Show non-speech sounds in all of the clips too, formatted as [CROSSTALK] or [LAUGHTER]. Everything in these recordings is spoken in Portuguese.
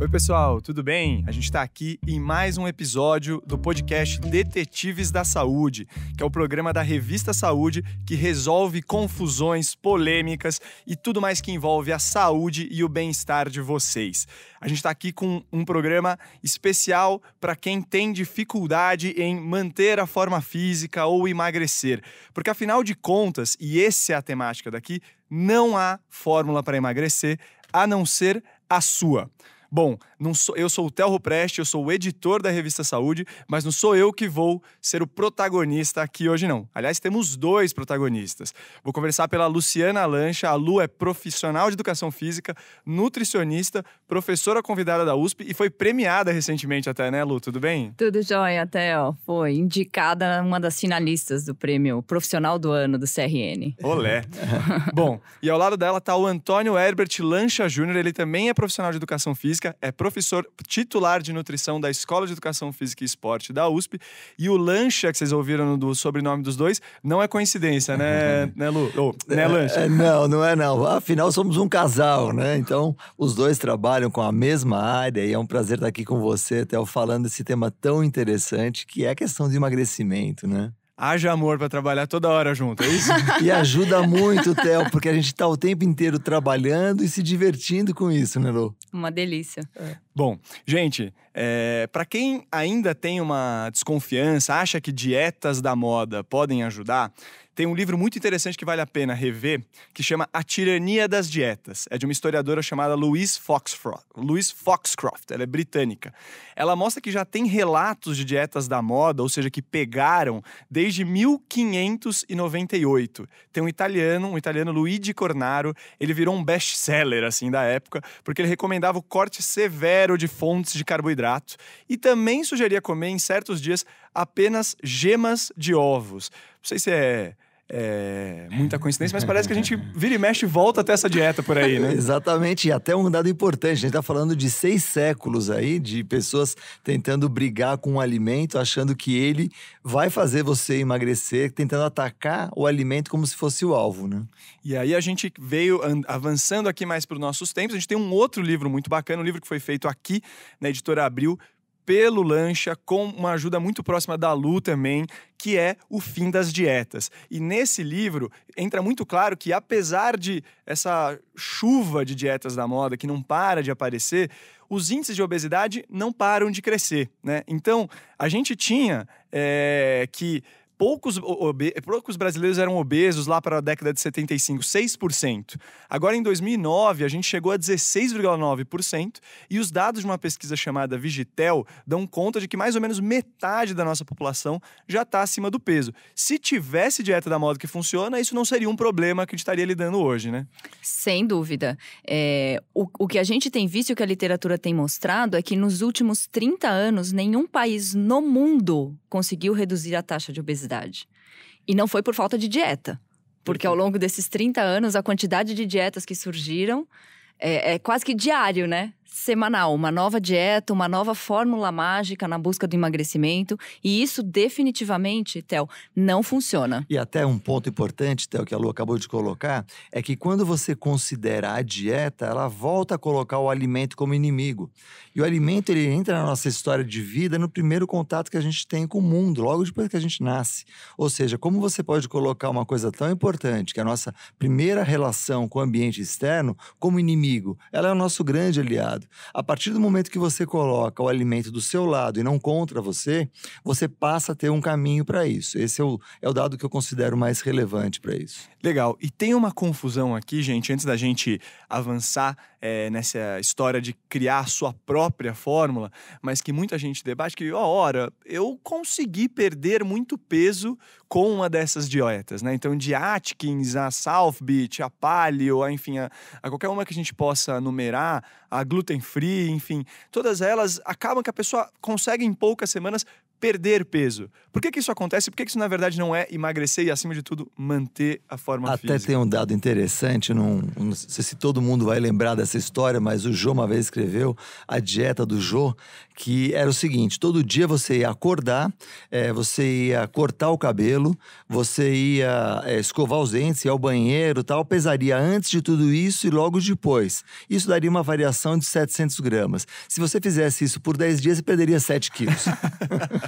Oi, pessoal, tudo bem? A gente está aqui em mais um episódio do podcast Detetives da Saúde, que é o programa da revista Saúde que resolve confusões, polêmicas e tudo mais que envolve a saúde e o bem-estar de vocês. A gente está aqui com um programa especial para quem tem dificuldade em manter a forma física ou emagrecer, porque afinal de contas, e essa é a temática daqui, não há fórmula para emagrecer a não ser a sua. Bom, não sou, eu sou o Telro Preste, eu sou o editor da revista Saúde, mas não sou eu que vou ser o protagonista aqui hoje, não. Aliás, temos dois protagonistas. Vou conversar pela Luciana Lancha. A Lu é profissional de educação física, nutricionista, professora convidada da USP e foi premiada recentemente, até, né, Lu? Tudo bem? Tudo jóia, Theo. Foi indicada uma das finalistas do prêmio Profissional do Ano do CRN. Olé. [LAUGHS] Bom, e ao lado dela está o Antônio Herbert Lancha Júnior. Ele também é profissional de educação física Física, é professor titular de nutrição da Escola de Educação Física e Esporte da USP. E o Lancha, que vocês ouviram do sobrenome dos dois, não é coincidência, né, [LAUGHS] né Lu? né, é, Lancha? É, não, não é não. Afinal, somos um casal, né? Então, os dois trabalham com a mesma área e é um prazer estar aqui com você, Theo, falando desse tema tão interessante que é a questão de emagrecimento, né? haja amor para trabalhar toda hora junto, é isso? [LAUGHS] e ajuda muito, Theo, porque a gente está o tempo inteiro trabalhando e se divertindo com isso, né, Lô? Uma delícia. É. Bom, gente, é, para quem ainda tem uma desconfiança, acha que dietas da moda podem ajudar, tem um livro muito interessante que vale a pena rever, que chama A Tirania das Dietas. É de uma historiadora chamada Louise Foxcroft. Louise Foxcroft, ela é britânica. Ela mostra que já tem relatos de dietas da moda, ou seja, que pegaram desde 1598. Tem um italiano, um italiano Luigi Cornaro, ele virou um best-seller assim da época, porque ele recomendava o corte severo zero de fontes de carboidrato e também sugeria comer em certos dias apenas gemas de ovos. Não sei se é é, muita coincidência, mas parece que a gente vira e mexe e volta até essa dieta por aí, né? [LAUGHS] Exatamente, e até um dado importante: a gente está falando de seis séculos aí de pessoas tentando brigar com um alimento, achando que ele vai fazer você emagrecer, tentando atacar o alimento como se fosse o alvo, né? E aí a gente veio avançando aqui mais para os nossos tempos, a gente tem um outro livro muito bacana, um livro que foi feito aqui na editora Abril, pelo Lancha, com uma ajuda muito próxima da Lu também, que é O Fim das Dietas. E nesse livro entra muito claro que, apesar de essa chuva de dietas da moda que não para de aparecer, os índices de obesidade não param de crescer, né? Então, a gente tinha é, que poucos, poucos brasileiros eram obesos lá para a década de 75, 6%. Agora, em 2009, a gente chegou a 16,9%, e os dados de uma pesquisa chamada Vigitel dão conta de que mais ou menos metade da nossa população já está acima do peso. Se tivesse dieta da moda que funciona, isso não seria um problema que a gente estaria lidando hoje, né? Sem dúvida. É, o, o que a gente tem visto e o que a literatura tem mostrado é que nos últimos 30 anos, nenhum país no mundo conseguiu reduzir a taxa de obesidade obesidade. E não foi por falta de dieta, porque ao longo desses 30 anos, a quantidade de dietas que surgiram é, é quase que diário, né? semanal, uma nova dieta, uma nova fórmula mágica na busca do emagrecimento. E isso definitivamente, Theo, não funciona. E até um ponto importante, Theo, que a Lu acabou de colocar, é que quando você considera a dieta, ela volta a colocar o alimento como inimigo. E o alimento, ele entra na nossa história de vida no primeiro contato que a gente tem com o mundo, logo depois que a gente nasce. Ou seja, como você pode colocar uma coisa tão importante, que é a nossa primeira relação com o ambiente externo, como inimigo? Ela é o nosso grande aliado lado. A partir do momento que você coloca o alimento do seu lado e não contra você, você passa a ter um caminho para isso. Esse é o, é o dado que eu considero mais relevante para isso. Legal. E tem uma confusão aqui, gente, antes da gente avançar é, nessa história de criar sua própria fórmula, mas que muita gente debate que, ó, oh, ora, eu consegui perder muito peso com uma dessas dietas, né? Então, de Atkins a South Beach, a Paleo, a, enfim, a, a qualquer uma que a gente possa numerar, a gluten free, enfim, todas elas acabam que a pessoa consegue em poucas semanas perder peso. Por que, que isso acontece? Por que, que isso, na verdade, não é emagrecer e, acima de tudo, manter a forma Até física? Até tem um dado interessante, não, não, sei se todo mundo vai lembrar dessa história, mas o Jô uma vez escreveu a dieta do Jô, que era o seguinte, todo dia você ia acordar, é, você ia cortar o cabelo, você ia é, escovar os dentes, ia ao banheiro tal, pesaria antes de tudo isso e logo depois. Isso daria uma variação de 700 gramas. Se você fizesse isso por 10 dias, você perderia 7 quilos. [LAUGHS]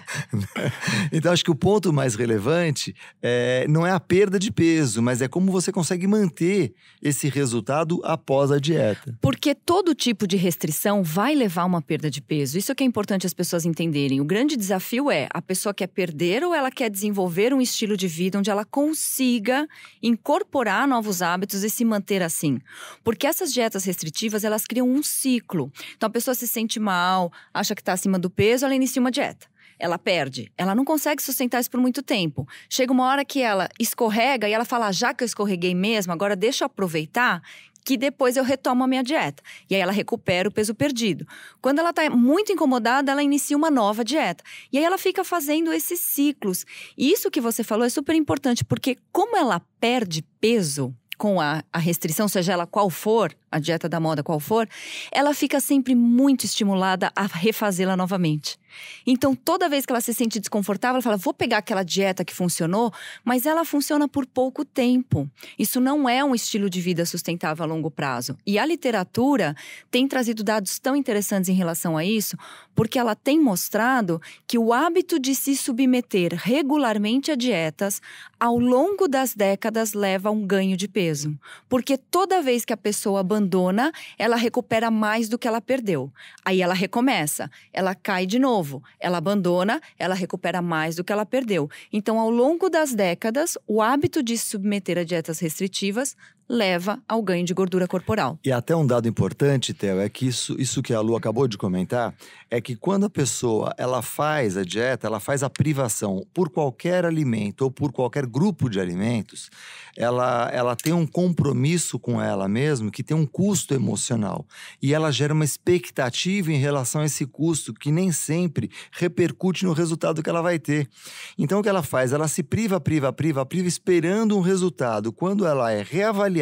[LAUGHS] então, acho que o ponto mais relevante é, não é a perda de peso, mas é como você consegue manter esse resultado após a dieta. Porque todo tipo de restrição vai levar a uma perda de peso. Isso é que é importante as pessoas entenderem. O grande desafio é a pessoa quer perder ou ela quer desenvolver um estilo de vida onde ela consiga incorporar novos hábitos e se manter assim. Porque essas dietas restritivas, elas criam um ciclo. Então, a pessoa se sente mal, acha que está acima do peso, ela inicia uma dieta. Ela perde, ela não consegue sustentar isso por muito tempo. Chega uma hora que ela escorrega e ela fala: ah, já que eu escorreguei mesmo, agora deixa eu aproveitar que depois eu retomo a minha dieta. E aí ela recupera o peso perdido. Quando ela está muito incomodada, ela inicia uma nova dieta. E aí ela fica fazendo esses ciclos. E isso que você falou é super importante, porque como ela perde peso com a, a restrição, seja ela qual for, a dieta da moda qual for, ela fica sempre muito estimulada a refazê-la novamente. Então, toda vez que ela se sente desconfortável, ela fala: vou pegar aquela dieta que funcionou, mas ela funciona por pouco tempo. Isso não é um estilo de vida sustentável a longo prazo. E a literatura tem trazido dados tão interessantes em relação a isso, porque ela tem mostrado que o hábito de se submeter regularmente a dietas ao longo das décadas leva a um ganho de peso. Porque toda vez que a pessoa abandona, ela recupera mais do que ela perdeu. Aí ela recomeça, ela cai de novo novo, ela abandona, ela recupera mais do que ela perdeu. Então, ao longo das décadas, o hábito de se submeter a dietas restritivas leva ao ganho de gordura corporal. E até um dado importante, Theo, é que isso, isso que a Lu acabou de comentar, é que quando a pessoa ela faz a dieta, ela faz a privação por qualquer alimento ou por qualquer grupo de alimentos, ela, ela tem um compromisso com ela mesma que tem um custo emocional. E ela gera uma expectativa em relação a esse custo que nem sempre repercute no resultado que ela vai ter. Então o que ela faz? Ela se priva, priva, priva, priva, esperando um resultado. Quando ela é reavaliada,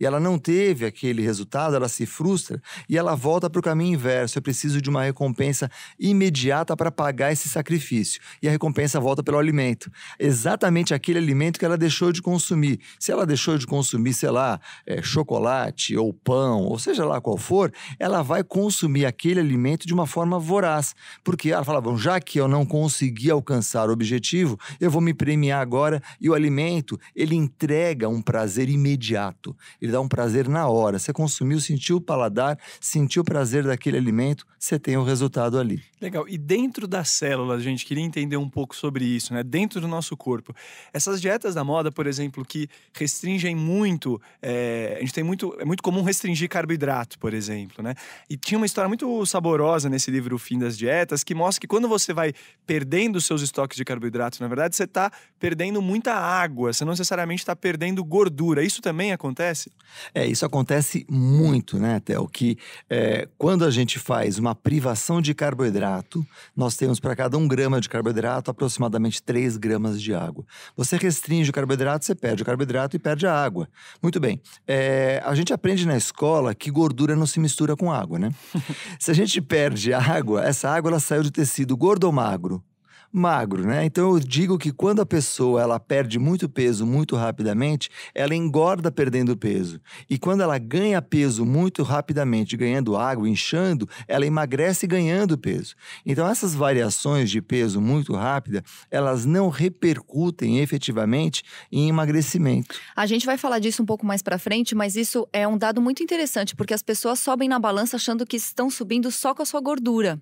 e ela não teve aquele resultado, ela se frustra e ela volta para o caminho inverso. Eu preciso de uma recompensa imediata para pagar esse sacrifício. E a recompensa volta pelo alimento. Exatamente aquele alimento que ela deixou de consumir. Se ela deixou de consumir, sei lá, é, chocolate ou pão, ou seja lá qual for, ela vai consumir aquele alimento de uma forma voraz. Porque ela fala, bom, já que eu não consegui alcançar o objetivo, eu vou me premiar agora e o alimento, ele entrega um prazer imediato imediato. Ele dá um prazer na hora. Você consumiu, sentiu o paladar, sentiu o prazer daquele alimento, você tem o um resultado ali. Legal. E dentro das células, a gente queria entender um pouco sobre isso, né? Dentro do nosso corpo. Essas dietas da moda, por exemplo, que restringem muito. É... a gente tem muito. É muito comum restringir carboidrato, por exemplo, né? E tinha uma história muito saborosa nesse livro O Fim das Dietas, que mostra que quando você vai perdendo seus estoques de carboidrato, na verdade, você está perdendo muita água, você não necessariamente está perdendo gordura. Isso também acontece? É, isso acontece muito, né, Theo? Que é, quando a gente faz uma privação de carboidrato, nós temos para cada um grama de carboidrato aproximadamente 3 gramas de água. Você restringe o carboidrato, você perde o carboidrato e perde a água. Muito bem. É, a gente aprende na escola que gordura não se mistura com água, né? [LAUGHS] Se a gente perde água, essa água ela saiu do tecido gordo ou magro? magro, né? Então eu digo que quando a pessoa ela perde muito peso muito rapidamente, ela engorda perdendo peso. E quando ela ganha peso muito rapidamente, ganhando água, inchando, ela emagrece ganhando peso. Então essas variações de peso muito rápida, elas não repercutem efetivamente em emagrecimento. A gente vai falar disso um pouco mais para frente, mas isso é um dado muito interessante porque as pessoas sobem na balança achando que estão subindo só com a sua gordura.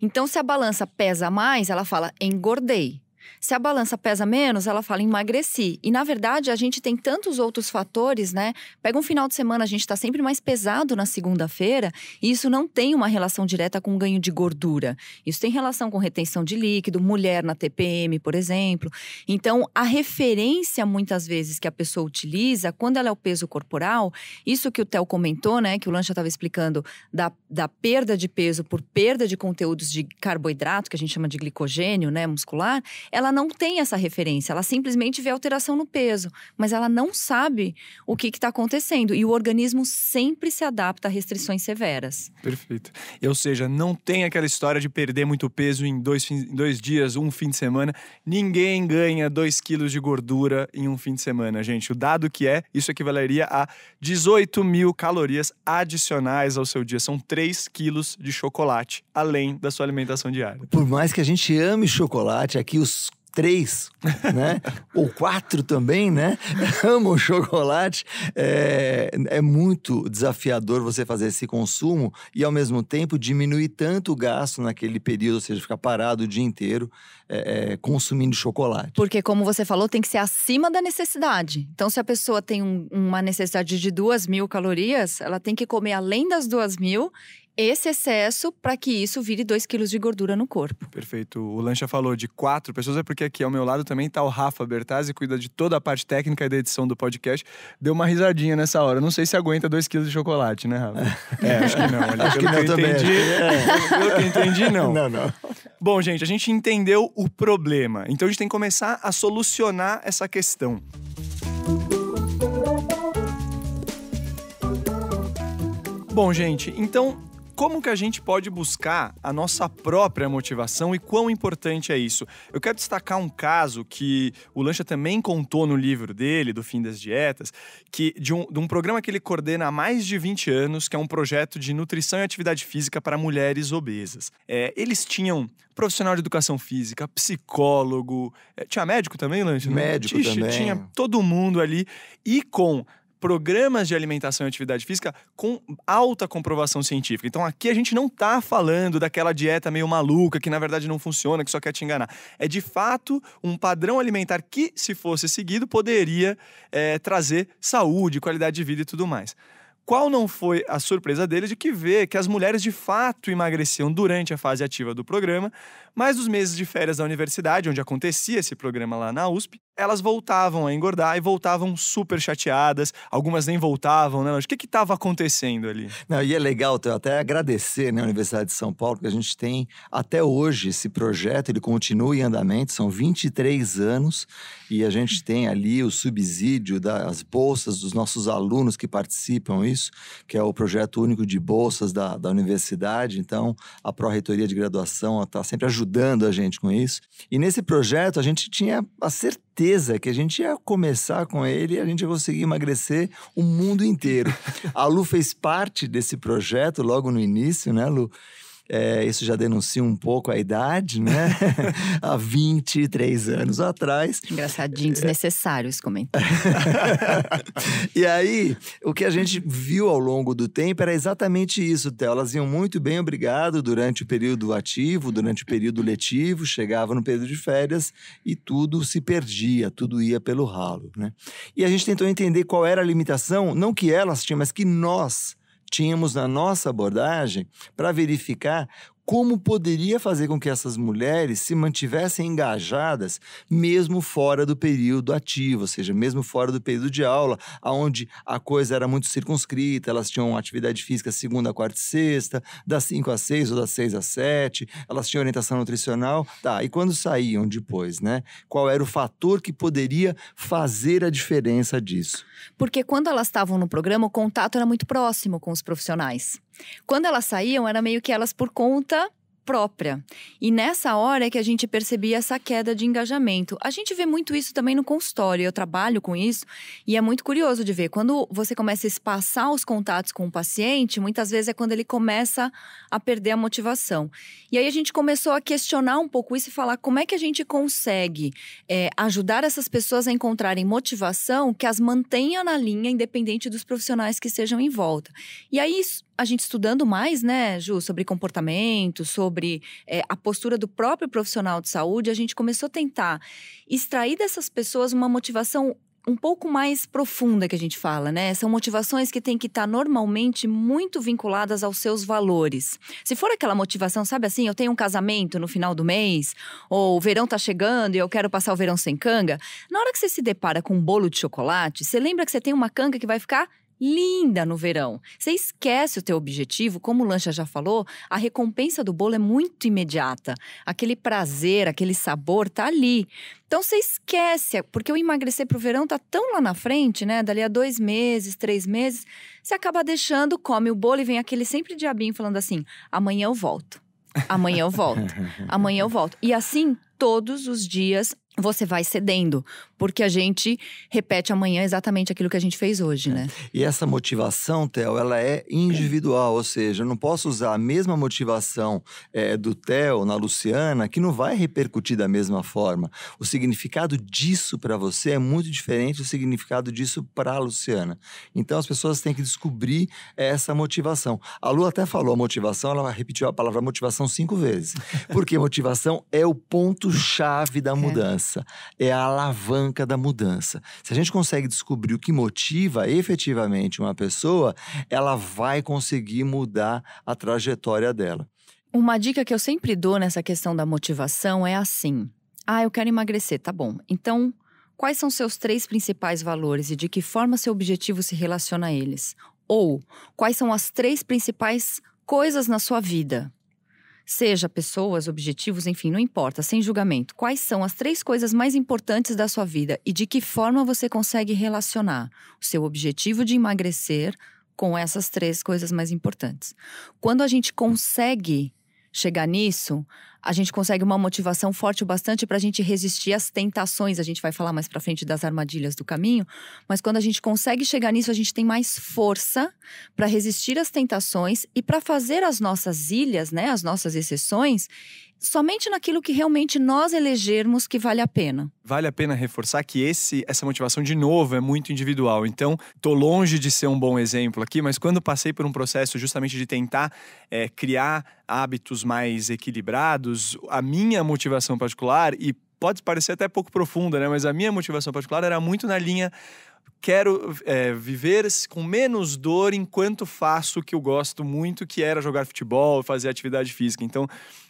Então, se a balança pesa mais, ela fala engordei. Se a balança pesa menos, ela fala emagreci. E na verdade, a gente tem tantos outros fatores, né? Pega um final de semana, a gente está sempre mais pesado na segunda-feira, e isso não tem uma relação direta com ganho de gordura. Isso tem relação com retenção de líquido, mulher na TPM, por exemplo. Então, a referência muitas vezes que a pessoa utiliza, quando ela é o peso corporal, isso que o Theo comentou, né, que o Lancha estava explicando da, da perda de peso por perda de conteúdos de carboidrato, que a gente chama de glicogênio, né, muscular, ela não tem essa referência, ela simplesmente vê alteração no peso, mas ela não sabe o que está acontecendo. E o organismo sempre se adapta a restrições severas. Perfeito. Ou seja, não tem aquela história de perder muito peso em dois, em dois dias, um fim de semana. Ninguém ganha 2 quilos de gordura em um fim de semana, gente. O dado que é, isso equivaleria a 18 mil calorias adicionais ao seu dia. São 3 quilos de chocolate, além da sua alimentação diária. Por mais que a gente ame chocolate, aqui os três, né? ou quatro também, né? [LAUGHS] Amam chocolate. É, é muito desafiador você fazer esse consumo e, ao mesmo tempo, diminuir tanto o gasto naquele período, ou seja, ficar parado o dia inteiro é, é, consumindo chocolate. Porque, como você falou, tem que ser acima da necessidade. Então, se a pessoa tem um, uma necessidade de duas mil calorias, ela tem que comer além das duas mil esse excesso para que isso vire 2 quilos de gordura no corpo. Perfeito. O Lancha falou de quatro pessoas, é porque aqui ao meu lado também está o Rafa Bertazzi, cuida de toda a parte técnica e da edição do podcast. Deu uma risadinha nessa hora. Não sei se aguenta 2 quilos de chocolate, né, Rafa? [LAUGHS] É, acho que não. Olha, acho que, não também. Entendi, é. é. Pelo que eu entendi, [LAUGHS] não. Não, não. Bom, gente, a gente entendeu o problema. Então a gente tem que começar a solucionar essa questão. Bom, gente, então como que a gente pode buscar a nossa própria motivação e quão importante é isso? Eu quero destacar um caso que o Lancha também contou no livro dele, do Fim das Dietas, que de um, de um programa que ele coordena há mais de 20 anos, que é um projeto de nutrição e atividade física para mulheres obesas. É, eles tinham profissional de educação física, psicólogo, é, tinha médico também, Lancha? Médico Tixe, também. Tinha todo mundo ali e com programas de alimentação e atividade física com alta comprovação científica. Então aqui a gente não está falando daquela dieta meio maluca que na verdade não funciona, que só quer te enganar. É de fato um padrão alimentar que, se fosse seguido, poderia é, trazer saúde, qualidade de vida e tudo mais. Qual não foi a surpresa dele de que vê que as mulheres de fato emagreciam durante a fase ativa do programa, mas nos meses de férias da universidade, onde acontecia esse programa lá na USP, elas voltavam a engordar e voltavam super chateadas, algumas nem voltavam, né? o que que estava acontecendo ali? Não, e é legal até agradecer, né, a Universidade de São Paulo, porque a gente tem até hoje esse projeto, ele continua em andamento, são 23 anos e a gente tem ali o subsídio das bolsas dos nossos alunos que participam isso, que é o projeto único de bolsas da, da universidade, então a pró-reitoria de graduação está sempre ajudando a gente com isso. E nesse projeto a gente tinha a certeza certeza que a gente ia começar com ele e a gente ia conseguir emagrecer o mundo inteiro. a Lu fez parte desse projeto logo no início, né, Lu? É, isso já denuncia um pouco a idade, né? [LAUGHS] Há 23 anos atrás. Engraçadinho, desnecessário esse comentário. [LAUGHS] e aí, o que a gente viu ao longo do tempo era exatamente isso, Théo. Elas iam muito bem, obrigado, durante o período ativo, durante o período letivo, chegavam no período de férias e tudo se perdia, tudo ia pelo ralo, né? E a gente tentou entender qual era a limitação, não que elas tinham, mas que nós tínhamos na nossa abordagem para verificar como poderia fazer com que essas mulheres se mantivessem engajadas mesmo fora do período ativo, ou seja, mesmo fora do período de aula, aonde a coisa era muito circunscrita, elas tinham atividade física segunda, quarta e sexta, das 5 às 6 ou das 6 às 7, elas tinham orientação nutricional, tá, e quando saíam depois, né? Qual era o fator que poderia fazer a diferença disso? Porque quando elas estavam no programa, o contato era muito próximo com os profissionais. Quando elas saíam, era meio que elas por conta própria. E nessa hora é que a gente percebia essa queda de engajamento. A gente vê muito isso também no consultório, eu trabalho com isso e é muito curioso de ver. Quando você começa a espaçar os contatos com o paciente, muitas vezes é quando ele começa a perder a motivação. E aí a gente começou a questionar um pouco isso e falar como é que a gente consegue é, ajudar essas pessoas a encontrarem motivação que as mantenha na linha, independente dos profissionais que sejam em volta. E aí a gente estudando mais, né, Ju, sobre comportamento, sobre é, a postura do próprio profissional de saúde, a gente começou a tentar extrair dessas pessoas uma motivação um pouco mais profunda que a gente fala, né? São motivações que têm que estar tá normalmente muito vinculadas aos seus valores. Se for aquela motivação, sabe assim, eu tenho um casamento no final do mês, ou o verão tá chegando e eu quero passar o verão sem canga, na hora que você se depara com um bolo de chocolate, você lembra que você tem uma canga que vai ficar linda no verão. Você esquece o teu objetivo, como o Lancha já falou, a recompensa do bolo é muito imediata. Aquele prazer, aquele sabor tá ali. Então você esquece, porque o emagrecer pro verão tá tão lá na frente, né? Dali a dois meses, três meses, você acaba deixando, come o bolo e vem aquele sempre diabinho falando assim: amanhã eu volto. Amanhã eu volto. [LAUGHS] Amanhã eu volto. E assim todos os dias você vai cedendo, porque a gente repete amanhã exatamente aquilo que a gente fez hoje, é. né? E essa motivação, Theo, ela é individual, ou seja, eu não posso usar a mesma motivação é, do Theo na Luciana, que não vai repercutir da mesma forma. O significado disso para você é muito diferente do significado disso para a Luciana. Então as pessoas têm que descobrir essa motivação. A Lu até falou a motivação, ela repetiu a palavra motivação cinco vezes, porque motivação é o ponto chave da é. mudança. É mudança é a alavanca da mudança. Se a gente consegue descobrir o que motiva efetivamente uma pessoa, ela vai conseguir mudar a trajetória dela. Uma dica que eu sempre dou nessa questão da motivação é assim: ah, eu quero emagrecer, tá bom. Então, quais são seus três principais valores e de que forma seu objetivo se relaciona a eles? Ou quais são as três principais coisas na sua vida Seja pessoas, objetivos, enfim, não importa, sem julgamento. Quais são as três coisas mais importantes da sua vida e de que forma você consegue relacionar o seu objetivo de emagrecer com essas três coisas mais importantes? Quando a gente consegue chegar nisso, a gente consegue uma motivação forte o bastante para a gente resistir às tentações. A gente vai falar mais para frente das armadilhas do caminho, mas quando a gente consegue chegar nisso, a gente tem mais força para resistir às tentações e para fazer as nossas ilhas, né, as nossas exceções, somente naquilo que realmente nós elegermos que vale a pena. Vale a pena reforçar que esse essa motivação de novo é muito individual. Então, tô longe de ser um bom exemplo aqui, mas quando passei por um processo justamente de tentar é, criar hábitos mais equilibrados, a minha motivação particular e pode parecer até pouco profunda, né? Mas a minha motivação particular era muito na linha quero é, viver com menos dor enquanto faço o que eu gosto muito, que era jogar futebol, fazer atividade física. Então,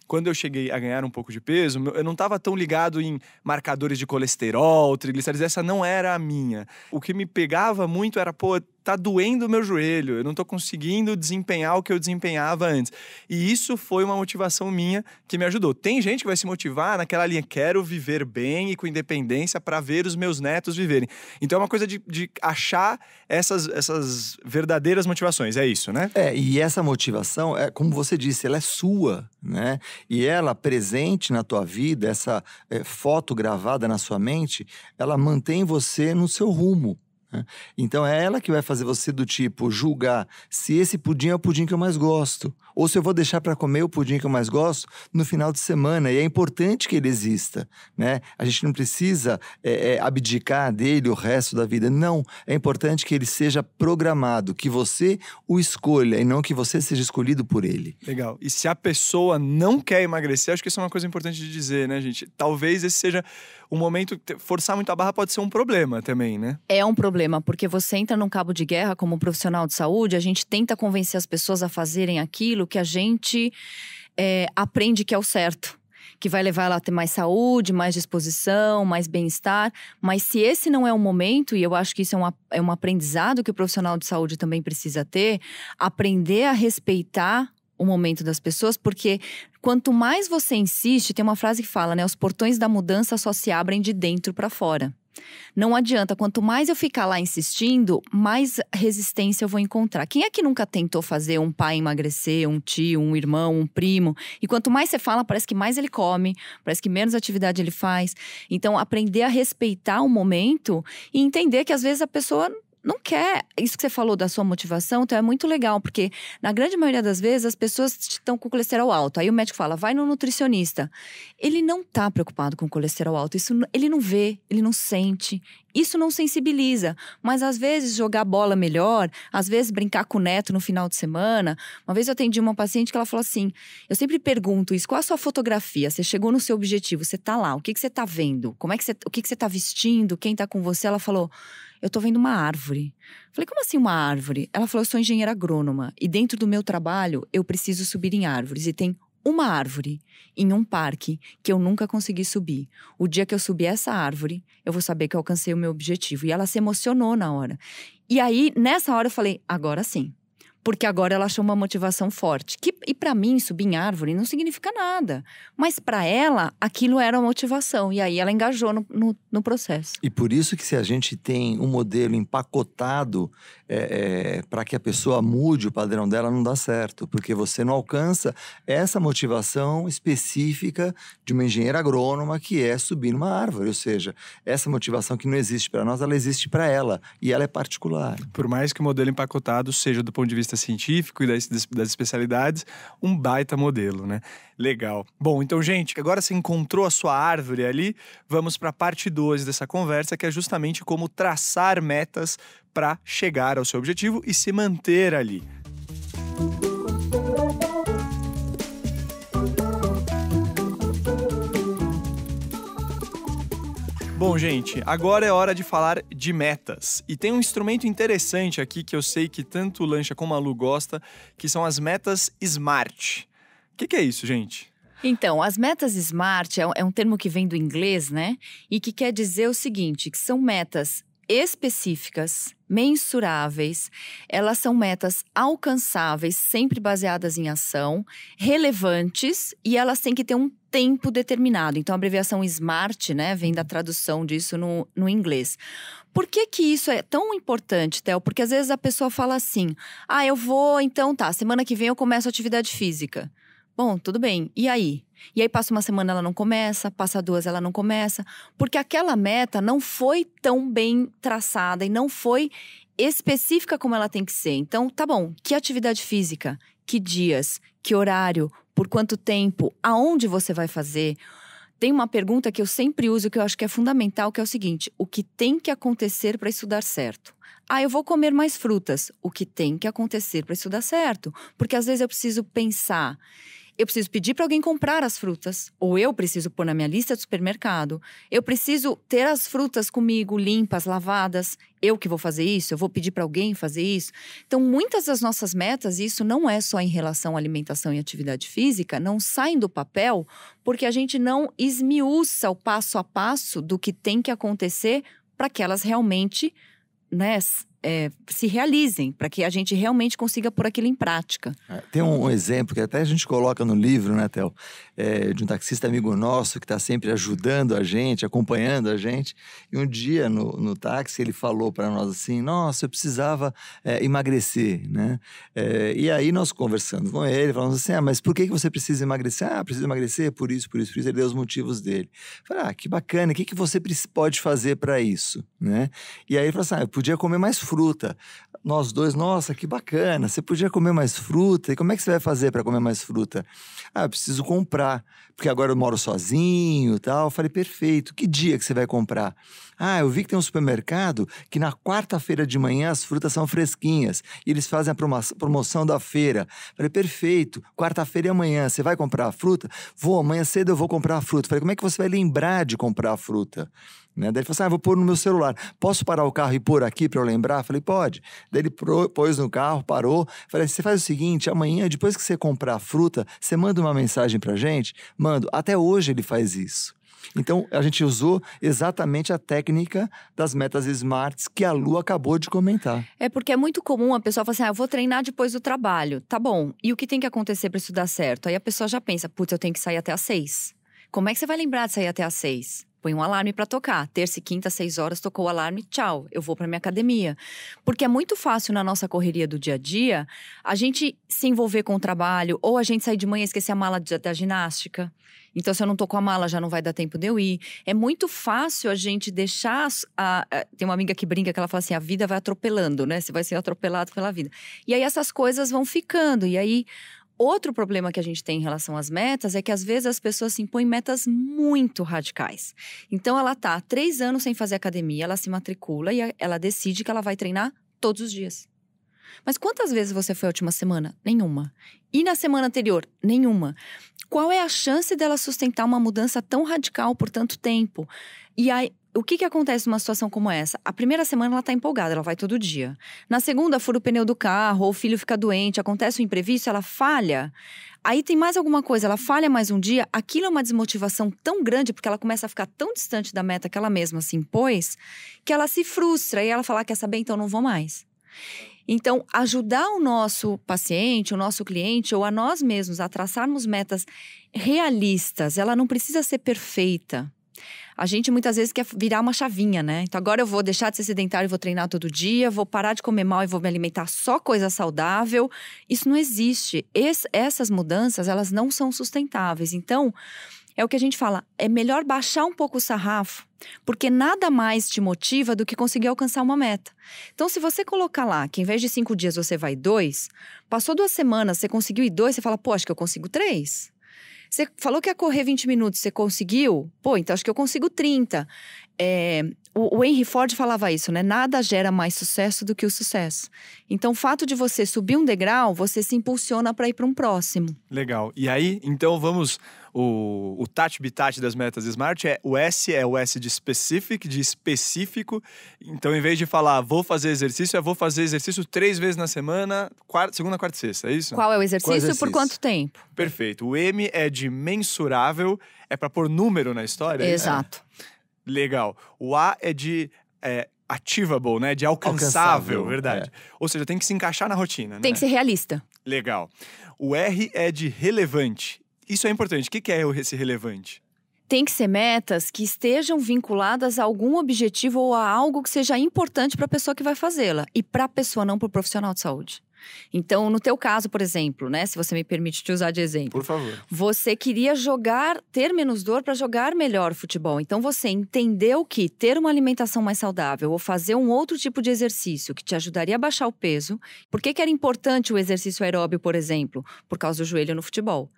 quando eu cheguei a ganhar um pouco de peso, eu não estava tão ligado em marcadores de colesterol, triglicéridos, essa não era a minha. O que me pegava muito era, pô, tá doendo o meu joelho, eu não tô conseguindo desempenhar o que eu desempenhava antes. E isso foi uma motivação minha que me ajudou. Tem gente que vai se motivar naquela linha, quero viver bem e com independência para ver os meus netos viverem. Então é uma coisa de, de achar essas, essas verdadeiras motivações, é isso, né? É, e essa motivação, é, como você disse, ela é sua, né? E ela presente na tua vida, essa é, foto gravada na sua mente, ela mantém você no seu rumo. Né? Então é ela que vai fazer você do tipo julgar se esse pudim é o pudim que eu mais gosto, ou se eu vou deixar para comer o pudim que eu mais gosto no final de semana. E é importante que ele exista, né? A gente não precisa é, é, abdicar dele o resto da vida. Não, é importante que ele seja programado, que você o escolha e não que você seja escolhido por ele. Legal. E se a pessoa não quer emagrecer, acho que isso é uma coisa importante de dizer, né, gente? Talvez esse seja o momento. Forçar muito a barra pode ser um problema também, né? É um problema, porque você entra num cabo de guerra como profissional de saúde, a gente tenta convencer as pessoas a fazerem aquilo que a gente é, aprende que é o certo que vai levar ela a ter mais saúde, mais disposição, mais bem-estar. Mas se esse não é o momento, e eu acho que isso é um, é um aprendizado que o profissional de saúde também precisa ter, aprender a respeitar o momento das pessoas, porque quanto mais você insiste, tem uma frase que fala, né? Os portões da mudança só se abrem de dentro para fora. Não adianta, quanto mais eu ficar lá insistindo, mais resistência eu vou encontrar. Quem é que nunca tentou fazer um pai emagrecer, um tio, um irmão, um primo? E quanto mais você fala, parece que mais ele come, parece que menos atividade ele faz. Então, aprender a respeitar o momento e entender que às vezes a pessoa não quer. Isso que você falou da sua motivação, então é muito legal, porque na grande maioria das vezes as pessoas estão com colesterol alto. Aí o médico fala, vai no nutricionista. Ele não está preocupado com colesterol alto. Isso ele não vê, ele não sente. Isso não sensibiliza. Mas às vezes jogar bola melhor, às vezes brincar com o neto no final de semana. Uma vez eu atendi uma paciente que ela falou assim: eu sempre pergunto isso, qual a sua fotografia? Você chegou no seu objetivo, você está lá, o que, que você está vendo? Como é que você, o que, que você está vestindo? Quem está com você? Ela falou eu tô vendo uma árvore. Falei, como assim uma árvore? Ela falou, eu sou engenheira agrônoma e dentro do meu trabalho eu preciso subir em árvores e tem uma árvore em um parque que eu nunca consegui subir. O dia que eu subir essa árvore, eu vou saber que eu alcancei o meu objetivo. E ela se emocionou na hora. E aí, nessa hora, eu falei, agora sim porque agora ela achou uma motivação forte. Que, e para mim, subir em árvore não significa nada. Mas para ela, aquilo era uma motivação. E aí ela engajou no, no, no, processo. E por isso que se a gente tem um modelo empacotado é, é, para que a pessoa mude o padrão dela não dá certo, porque você não alcança essa motivação específica de uma engenheira agrônoma que é subir numa árvore. Ou seja, essa motivação que não existe para nós, ela existe para ela e ela é particular. Por mais que o modelo empacotado seja do ponto de vista científico e das, das especialidades, um baita modelo, né? Legal. Bom, então, gente, agora você encontrou a sua árvore ali, vamos para a parte 2 dessa conversa, que é justamente como traçar metas para chegar ao seu objetivo e se manter ali. Bom, gente, agora é hora de falar de metas. E tem um instrumento interessante aqui que eu sei que tanto o Lancha como a Lu gosta, que são as metas SMART. O que, que é isso, gente? Então, as metas SMART é, é um termo que vem do inglês, né? E que quer dizer o seguinte, que são metas específicas, mensuráveis, elas são metas alcançáveis, sempre baseadas em ação, relevantes e elas têm que ter um tempo determinado. Então, a abreviação SMART, né, vem da tradução disso no, no inglês. Por que que isso é tão importante, Theo? Porque às vezes a pessoa fala assim, ah, eu vou, então tá, semana que vem eu começo atividade física. Bom, tudo bem, e aí? E aí passa uma semana ela não começa, passa duas ela não começa, porque aquela meta não foi tão bem traçada e não foi específica como ela tem que ser. Então, tá bom, que atividade física, que dias, que horário, por quanto tempo, aonde você vai fazer? Tem uma pergunta que eu sempre uso que eu acho que é fundamental, que é o seguinte: o que tem que acontecer para isso dar certo? Ah, eu vou comer mais frutas. O que tem que acontecer para isso dar certo? Porque às vezes eu preciso pensar eu preciso pedir para alguém comprar as frutas, ou eu preciso pôr na minha lista do supermercado. Eu preciso ter as frutas comigo limpas, lavadas. Eu que vou fazer isso, eu vou pedir para alguém fazer isso. Então, muitas das nossas metas, e isso não é só em relação à alimentação e atividade física, não saem do papel porque a gente não esmiuça o passo a passo do que tem que acontecer para que elas realmente né, é, se realizem, para que a gente realmente consiga pôr aquilo em prática. É, tem um, um exemplo que até a gente coloca no livro, né, Théo? É, de um taxista amigo nosso que está sempre ajudando a gente, acompanhando a gente. E um dia no, no táxi ele falou para nós assim: Nossa, eu precisava é, emagrecer, né? É, e aí nós conversando com ele, falamos assim: Ah, mas por que, que você precisa emagrecer? Ah, precisa emagrecer por isso, por isso, por isso. Ele deu os motivos dele. Eu falei: Ah, que bacana, o que, que você pode fazer para isso, né? E aí ele falou assim: ah, eu podia comer mais fruta fruta. Nós dois, nossa, que bacana, você podia comer mais fruta. E como é que você vai fazer para comer mais fruta? Ah, eu preciso comprar, porque agora eu moro sozinho tal. Eu falei, perfeito, que dia que você vai comprar? Ah, eu vi que tem um supermercado que na quarta-feira de manhã as frutas são fresquinhas e eles fazem a promoção da feira. Eu falei, perfeito, quarta-feira e amanhã você vai comprar a fruta? Vou, amanhã cedo eu vou comprar a fruta. Eu falei, como é que você vai lembrar de comprar a fruta? Né? Daí ele falou assim: ah, vou pôr no meu celular. Posso parar o carro e pôr aqui para eu lembrar? Falei, pode. Daí ele pôs no carro, parou. Falei: você faz o seguinte, amanhã, depois que você comprar a fruta, você manda uma mensagem pra gente? Mando. Até hoje ele faz isso. Então, a gente usou exatamente a técnica das metas smarts que a Lu acabou de comentar. É porque é muito comum a pessoa falar assim: ah, eu vou treinar depois do trabalho. Tá bom. E o que tem que acontecer para isso dar certo? Aí a pessoa já pensa: putz, eu tenho que sair até às seis. Como é que você vai lembrar de sair até às seis? põe um alarme para tocar. Terça e quinta, seis horas, tocou o alarme, tchau, eu vou para minha academia. Porque é muito fácil na nossa correria do dia a dia a gente se envolver com o trabalho, ou a gente sair de manhã e esquecer a mala de, da ginástica. Então, se eu não tô com a mala, já não vai dar tempo de eu ir. É muito fácil a gente deixar. a, tem uma amiga que brinca que ela fala assim: a vida vai atropelando, né? Você vai ser atropelado pela vida. E aí essas coisas vão ficando. E aí Outro problema que a gente tem em relação às metas é que às vezes as pessoas se impõem metas muito radicais. Então ela tá há três anos sem fazer academia, ela se matricula e ela decide que ela vai treinar todos os dias. Mas quantas vezes você foi a última semana? Nenhuma. E na semana anterior? Nenhuma. Qual é a chance dela sustentar uma mudança tão radical por tanto tempo? E aí, o que, que acontece numa situação como essa? A primeira semana ela tá empolgada, ela vai todo dia. Na segunda, fura o pneu do carro, ou o filho fica doente, acontece um imprevisto, ela falha. Aí tem mais alguma coisa, ela falha mais um dia, aquilo é uma desmotivação tão grande, porque ela começa a ficar tão distante da meta que ela mesma se impôs, que ela se frustra e ela fala: ah, quer saber, então não vou mais. Então, ajudar o nosso paciente, o nosso cliente ou a nós mesmos a traçarmos metas realistas, ela não precisa ser perfeita a gente muitas vezes quer virar uma chavinha, né? Então agora eu vou deixar de ser sedentário e vou treinar todo dia, vou parar de comer mal e vou me alimentar só coisa saudável. Isso não existe. Es, essas mudanças, elas não são sustentáveis. Então, é o que a gente fala, é melhor baixar um pouco o sarrafo, porque nada mais te motiva do que conseguir alcançar uma meta. Então, se você colocar lá que em vez de cinco dias você vai dois, passou duas semanas, você conseguiu ir dois, você fala, pô, acho que eu consigo três. Você falou que ia correr 20 minutos, você conseguiu? Pô, então acho que eu consigo 30. É, o, o, Henry Ford falava isso, né? Nada gera mais sucesso do que o sucesso. Então, o fato de você subir um degrau, você se impulsiona para ir para um próximo. Legal. E aí, então vamos o, o Tati bitate das metas Smart é o S é o S de specific, de específico. Então, em vez de falar vou fazer exercício, é vou fazer exercício três vezes na semana, quarta, segunda, quarta e sexta, é isso? Qual é o exercício, exercício? por quanto tempo? Perfeito. O M é de mensurável, é para pôr número na história. É. Exato. É. Legal. O A é de é, ativable, né? De alcançável, alcançável verdade. É. Ou seja, tem que se encaixar na rotina. Tem né? que ser realista. Legal. O R é de relevante. Isso é importante. O que é esse relevante? Tem que ser metas que estejam vinculadas a algum objetivo ou a algo que seja importante para a pessoa que vai fazê-la e para a pessoa, não para o profissional de saúde. Então, no teu caso, por exemplo, né, se você me permite te usar de exemplo. Por favor. Você queria jogar, ter menos dor para jogar melhor futebol. Então, você entendeu que ter uma alimentação mais saudável ou fazer um outro tipo de exercício que te ajudaria a baixar o peso. Por que, que era importante o exercício aeróbio, por exemplo? Por causa do joelho no futebol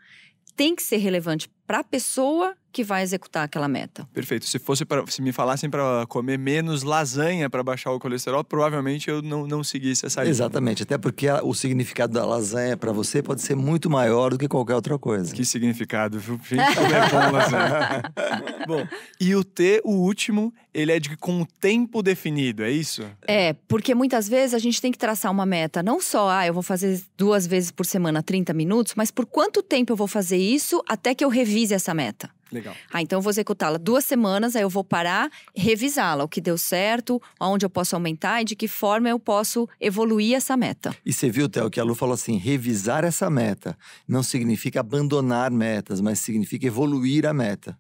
tem que ser relevante para a pessoa que vai executar aquela meta. Perfeito. Se fosse para se me falassem para comer menos lasanha para baixar o colesterol, provavelmente eu não, não seguisse essa ideia. Exatamente, até porque a, o significado da lasanha para você pode ser muito maior do que qualquer outra coisa. Que significado, viu? Gente, é bom [LAUGHS] lasanha. bom, e o T, o último, ele é de com o tempo definido, é isso? É, porque muitas vezes a gente tem que traçar uma meta, não só, ah, eu vou fazer duas vezes por semana 30 minutos, mas por quanto tempo eu vou fazer isso até que eu revise essa meta. Legal. Ah, então eu vou executá-la duas semanas, aí eu vou parar, revisá-la, o que deu certo, aonde eu posso aumentar e de que forma eu posso evoluir essa meta. E você viu, Theo, que a Lu falou assim: revisar essa meta não significa abandonar metas, mas significa evoluir a meta.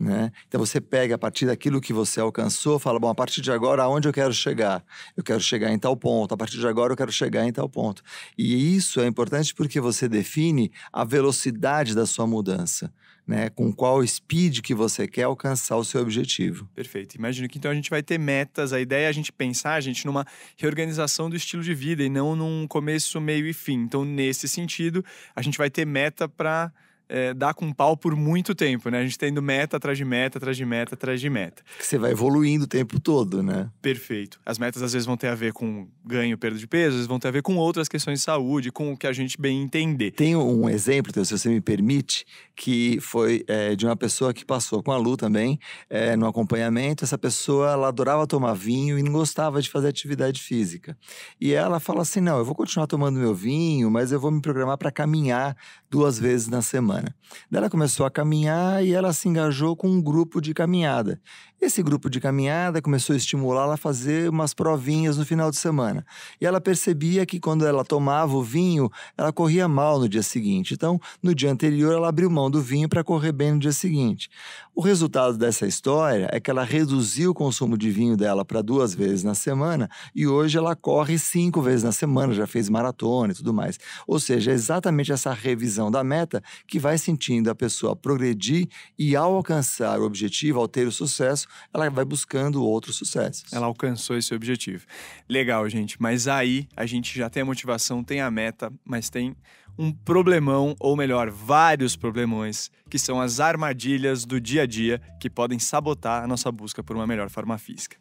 Né? Então você pega a partir daquilo que você alcançou, fala, bom, a partir de agora aonde eu quero chegar? Eu quero chegar em tal ponto, a partir de agora eu quero chegar em tal ponto. E isso é importante porque você define a velocidade da sua mudança né, com qual speed que você quer alcançar o seu objetivo. Perfeito. Imagino que então a gente vai ter metas. A ideia é a gente pensar, a gente, numa reorganização do estilo de vida e não num começo, meio e fim. Então, nesse sentido, a gente vai ter meta para é, dar com pau por muito tempo, né? A gente tendo tá meta atrás de meta, atrás de meta, atrás de meta. você vai evoluindo o tempo todo, né? Perfeito. As metas às vezes vão ter a ver com ganho, perda de peso, às vezes vão ter a ver com outras questões de saúde, com o que a gente bem entender. Tem um exemplo, se você me permite, que foi é, de uma pessoa que passou com a Lu também, é, no acompanhamento. Essa pessoa, ela adorava tomar vinho e não gostava de fazer atividade física. E ela fala assim: não, eu vou continuar tomando meu vinho, mas eu vou me programar para caminhar duas vezes na semana semana. Daí ela começou a caminhar e ela se engajou com um grupo de caminhada. Esse grupo de caminhada começou a estimulá-la a fazer umas provinhas no final de semana. E ela percebia que quando ela tomava o vinho, ela corria mal no dia seguinte. Então, no dia anterior, ela abriu mão do vinho para correr bem no dia seguinte. O resultado dessa história é que ela reduziu o consumo de vinho dela para duas vezes na semana e hoje ela corre cinco vezes na semana, já fez maratona e tudo mais. Ou seja, é exatamente essa revisão da meta que vai vai sentindo a pessoa progredir e, ao alcançar o objetivo, ao ter o sucesso, ela vai buscando outros sucessos. Ela alcançou esse objetivo. Legal, gente. Mas aí a gente já tem a motivação, tem a meta, mas tem um problemão, ou melhor, vários problemões, que são as armadilhas do dia a dia que podem sabotar a nossa busca por uma melhor forma física.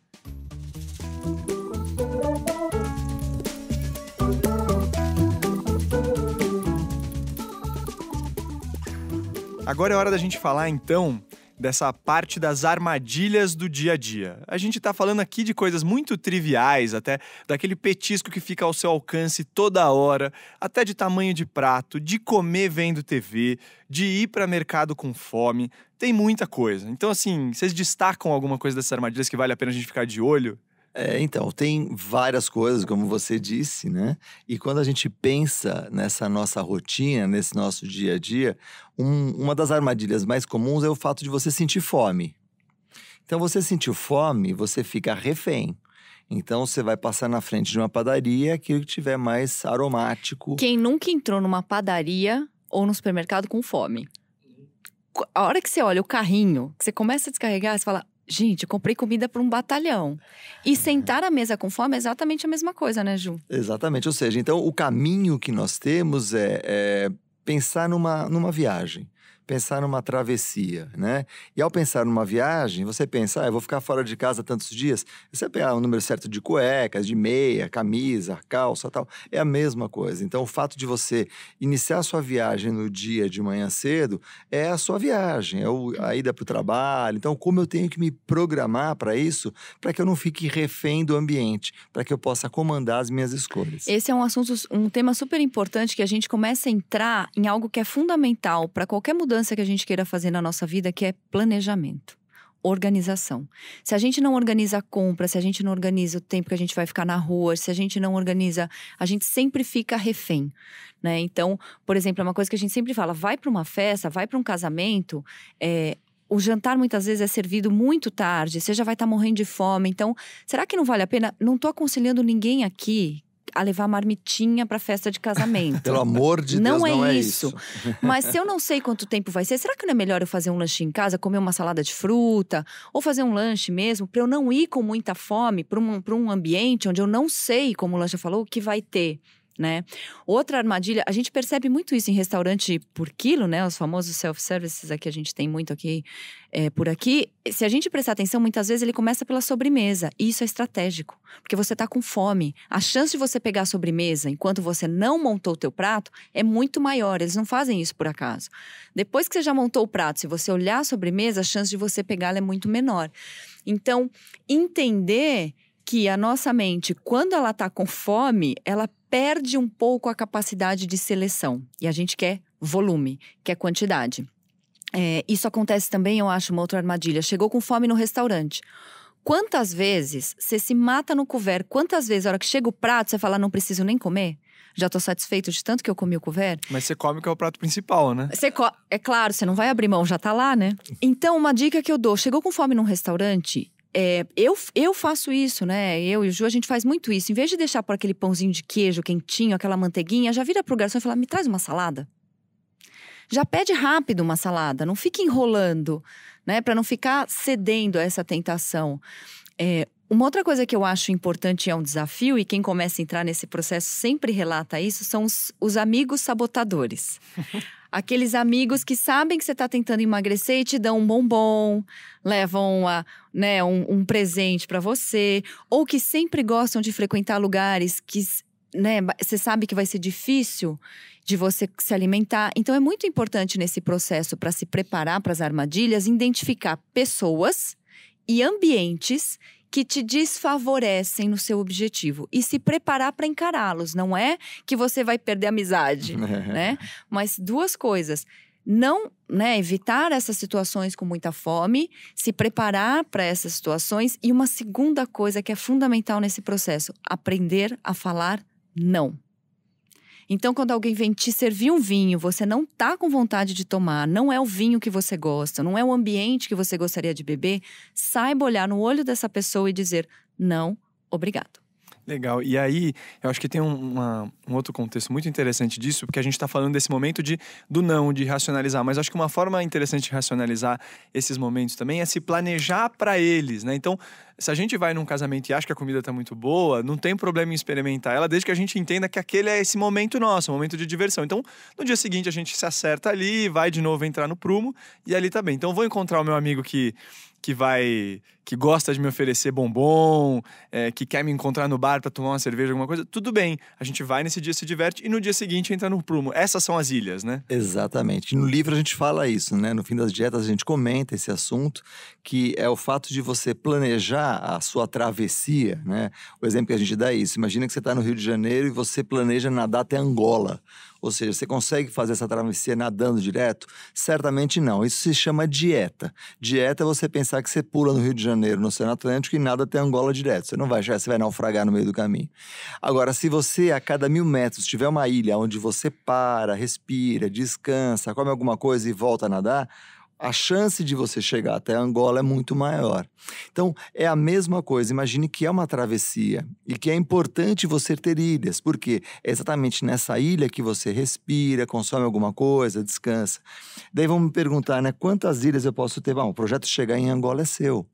Agora é hora da gente falar então dessa parte das armadilhas do dia a dia. A gente está falando aqui de coisas muito triviais, até daquele petisco que fica ao seu alcance toda hora, até de tamanho de prato, de comer vendo TV, de ir para mercado com fome. Tem muita coisa. Então, assim, vocês destacam alguma coisa dessas armadilhas que vale a pena a gente ficar de olho? É, então, tem várias coisas, como você disse, né? E quando a gente pensa nessa nossa rotina, nesse nosso dia a dia, um, uma das armadilhas mais comuns é o fato de você sentir fome. Então, você sentiu fome, você fica refém. Então você vai passar na frente de uma padaria, aquilo que tiver mais aromático. Quem nunca entrou numa padaria ou no supermercado com fome? A hora que você olha o carrinho, que você começa a descarregar, você fala: Gente, eu comprei comida para um batalhão. E é. sentar à mesa com fome é exatamente a mesma coisa, né, Ju? Exatamente. Ou seja, então o caminho que nós temos é, é pensar numa, numa viagem pensar numa travessia, né? E ao pensar numa viagem, você pensa, ah, eu vou ficar fora de casa tantos dias. Você pega o ah, número certo de cuecas, de meia, camisa, calça, tal. É a mesma coisa. Então, o fato de você iniciar a sua viagem no dia de manhã cedo é a sua viagem, é a ida para o trabalho. Então, como eu tenho que me programar para isso, para que eu não fique refém do ambiente, para que eu possa comandar as minhas escolhas. Esse é um assunto, um tema super importante que a gente começa a entrar em algo que é fundamental para qualquer mudança mudança que a gente queira fazer na nossa vida, que é planejamento organização. Se a gente não organiza a compra, se a gente não organiza o tempo que a gente vai ficar na rua, se a gente não organiza, a gente sempre fica refém, né? Então, por exemplo, é uma coisa que a gente sempre fala: vai para uma festa, vai para um casamento, é, o jantar muitas vezes é servido muito tarde, você já vai estar tá morrendo de fome. Então, será que não vale a pena? Não estou aconselhando ninguém aqui a levar marmitinha para festa de casamento. [LAUGHS] Pelo amor de não Deus, é não é, é isso. [LAUGHS] Mas se eu não sei quanto tempo vai ser, será que não é melhor eu fazer um lanche em casa, comer uma salada de fruta ou fazer um lanche mesmo, para eu não ir com muita fome para um, um ambiente onde eu não sei, como o Lancha falou, o que vai ter? né? Outra armadilha, a gente percebe muito isso em restaurante por quilo, né? Os famosos self-services aqui, a gente tem muito aqui é, por aqui. Se a gente prestar atenção, muitas vezes ele começa pela sobremesa. E isso é estratégico, porque você está com fome. A chance de você pegar a sobremesa enquanto você não montou o teu prato é muito maior. Eles não fazem isso por acaso. Depois que você já montou o prato, se você olhar a sobremesa, a chance de você pegá-la é muito menor. Então, entender que a nossa mente, quando ela está com fome, ela perde um pouco a capacidade de seleção. E a gente quer volume, quer quantidade. É, isso acontece também, eu acho, uma outra armadilha. Chegou com fome no restaurante. Quantas vezes você se mata no couvert? Quantas vezes, a hora que chega o prato, você fala, não preciso nem comer? já tô satisfeito de tanto que eu comi o couvert. Mas você come que é o prato principal, né? Você É claro, você não vai abrir mão, já tá lá, né? Então, uma dica que eu dou: chegou com fome num restaurante, é, eu, eu faço isso, né? Eu e o Ju, a gente faz muito isso. Em vez de deixar por aquele pãozinho de queijo quentinho, aquela manteiguinha, já vira pro garçom e fala: me traz uma salada. Já pede rápido uma salada, não fique enrolando, né? Para não ficar cedendo a essa tentação. É, uma outra coisa que eu acho importante é um desafio, e quem começa a entrar nesse processo sempre relata isso, são os, os amigos sabotadores. [LAUGHS] Aqueles amigos que sabem que você está tentando emagrecer e te dão um bombom, levam a né, um, um presente para você, ou que sempre gostam de frequentar lugares que né, você sabe que vai ser difícil de você se alimentar. Então é muito importante nesse processo para se preparar para as armadilhas, identificar pessoas e ambientes que te desfavorecem no seu objetivo e se preparar para encará-los. Não é que você vai perder a amizade, [LAUGHS] é. né? Mas duas coisas não né, evitar essas situações com muita fome, se preparar para essas situações. E uma segunda coisa que é fundamental nesse processo: aprender a falar não. Então, quando alguém vem te servir um vinho, você não tá com vontade de tomar, não é o vinho que você gosta, não é o ambiente que você gostaria de beber, saiba olhar no olho dessa pessoa e dizer: não, obrigado. Legal. E aí, eu acho que tem um, uma, um outro contexto muito interessante disso, porque a gente está falando desse momento de, do não, de racionalizar. Mas acho que uma forma interessante de racionalizar esses momentos também é se planejar para eles, né? Então, se a gente vai num casamento e acha que a comida está muito boa, não tem problema em experimentar ela, desde que a gente entenda que aquele é esse momento nosso, um momento de diversão. Então, no dia seguinte, a gente se acerta ali, vai de novo entrar no prumo, e ali tá bem. Então, vou encontrar o meu amigo que que vai, que gosta de me oferecer bombom, é, que quer me encontrar no bar para tomar uma cerveja, alguma coisa, tudo bem. A gente vai nesse dia, se diverte e no dia seguinte entra no prumo. Essas são as ilhas, né? Exatamente. No livro a gente fala isso, né? No fim das dietas a gente comenta esse assunto, que é o fato de você planejar a sua travessia, né? O exemplo que a gente dá é isso. Imagina que você está no Rio de Janeiro e você planeja nadar até Angola. Ou seja, você consegue fazer essa travessia nadando direto? Certamente não. Isso se chama dieta. Dieta é você pensar pensar que você pula no Rio de Janeiro, no Oceano Atlântico e nada até Angola direto. Você não vai chegar você vai naufragar no meio do caminho. Agora, se você a cada mil metros tiver uma ilha onde você para, respira, descansa, come alguma coisa e volta a nadar, a chance de você chegar até Angola é muito maior. Então, é a mesma coisa. Imagine que é uma travessia e que é importante você ter ilhas, porque é exatamente nessa ilha que você respira, consome alguma coisa, descansa. Daí vão me perguntar, né? Quantas ilhas eu posso ter? Bom, o projeto de chegar em Angola é seu.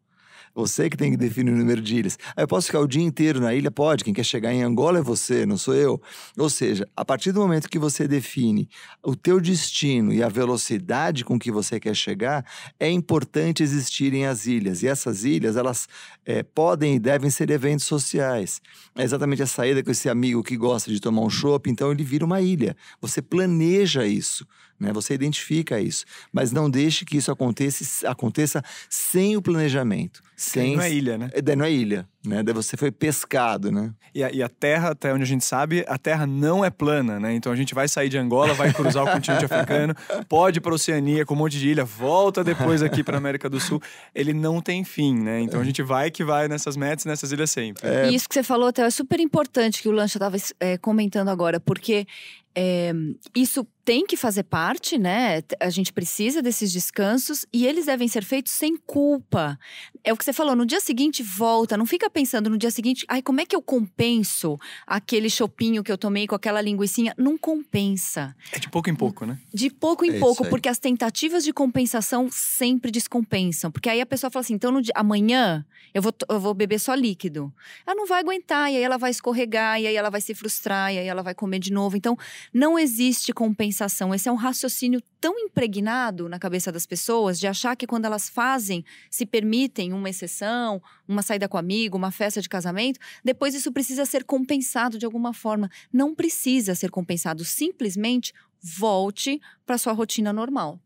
Você que tem que definir o número de ilhas. Ah, eu posso ficar o dia inteiro na ilha? Pode. Quem quer chegar em Angola é você, não sou eu. Ou seja, a partir do momento que você define o teu destino e a velocidade com que você quer chegar, é importante existirem as ilhas. E essas ilhas, elas é, podem e devem ser eventos sociais. É exatamente a saída com esse amigo que gosta de tomar um chopp, então ele vira uma ilha. Você planeja isso. Né? Você identifica isso. Mas não deixe que isso aconteça, aconteça sem o planejamento. Sem... Não é ilha, né? É, não é ilha né? Daí você foi pescado, né? E a, e a, terra, até onde a gente sabe, a terra não é plana, né? Então a gente vai sair de Angola, vai cruzar o continente africano, [LAUGHS] pode ir a Oceania com um monte de ilha, volta depois aqui a América do Sul. Ele não tem fim, né? Então a é. gente vai que vai nessas metas, nessas ilhas sempre. É... E isso que você falou, até é super importante que o Lancha estava é, comentando agora, porque é, isso tem que fazer parte, né? A gente precisa desses descansos e eles devem ser feitos sem culpa. É o que você falou, no dia seguinte volta, não fica pensando no dia seguinte, ai, como é que eu compenso aquele chopinho que eu tomei com aquela linguiçinha? Não compensa. É de pouco em pouco, né? De pouco em é pouco, porque as tentativas de compensação sempre descompensam. Porque aí a pessoa fala assim, então no dia, amanhã eu vou, eu vou beber só líquido. Ela não vai aguentar, e aí ela vai escorregar, e aí ela vai se frustrar, e aí ela vai comer de novo. Então, não existe compensação. Esse é um raciocínio tão impregnado na cabeça das pessoas de achar que quando elas fazem, se permitem uma exceção, uma saída com amigo, uma festa de casamento, depois isso precisa ser compensado de alguma forma. Não precisa ser compensado, simplesmente volte para sua rotina normal.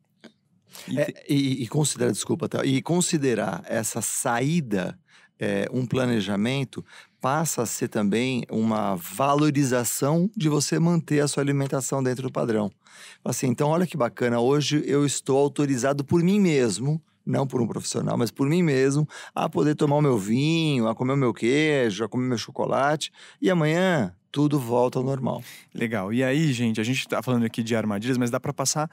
É, e, e considerar, desculpa, e considerar essa saída é, um planejamento passa a ser também uma valorização de você manter a sua alimentação dentro do padrão. Assim, então olha que bacana, hoje eu estou autorizado por mim mesmo não por um profissional, mas por mim mesmo, a poder tomar o meu vinho, a comer o meu queijo, a comer o meu chocolate. E amanhã tudo volta ao normal. Legal. E aí, gente, a gente está falando aqui de armadilhas, mas dá para passar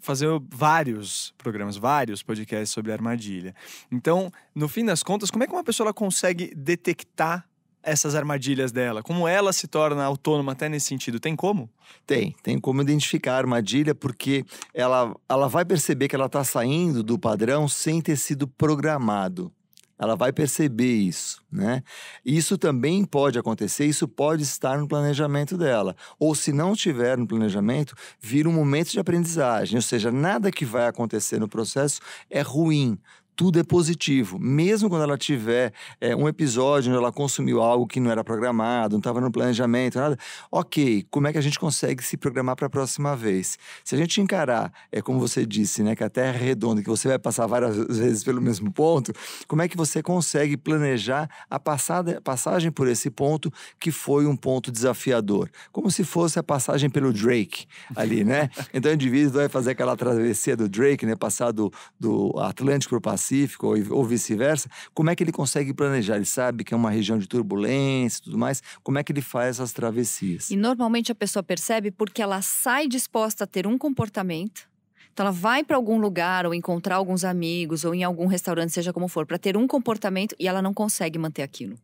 fazer vários programas, vários podcasts sobre armadilha. Então, no fim das contas, como é que uma pessoa consegue detectar essas armadilhas dela? Como ela se torna autônoma até nesse sentido? Tem como? Tem, tem como identificar a armadilha, porque ela, ela vai perceber que ela está saindo do padrão sem ter sido programado. Ela vai perceber isso, né? Isso também pode acontecer, isso pode estar no planejamento dela. Ou se não tiver no planejamento, vira um momento de aprendizagem. Ou seja, nada que vai acontecer no processo é ruim tudo é positivo. Mesmo quando ela tiver é, um episódio onde ela consumiu algo que não era programado, não estava no planejamento, nada, ok, como é que a gente consegue se programar para a próxima vez? Se a gente encarar, é como você disse, né, que a Terra é redonda, que você vai passar várias [LAUGHS] vezes pelo mesmo ponto, como é que você consegue planejar a passada, passagem por esse ponto que foi um ponto desafiador? Como se fosse a passagem pelo Drake ali, né? [LAUGHS] Então o indivíduo vai fazer aquela travessia do Drake, né, passar do, do Atlântico para o Pacífico ou, ou vice-versa, como é que ele consegue planejar? Ele sabe que é uma região de turbulência e tudo mais, como é que ele faz essas travessias? E normalmente a pessoa percebe porque ela sai disposta a ter um comportamento, então ela vai para algum lugar ou encontrar alguns amigos ou em algum restaurante, seja como for, para ter um comportamento e ela não consegue manter aquilo.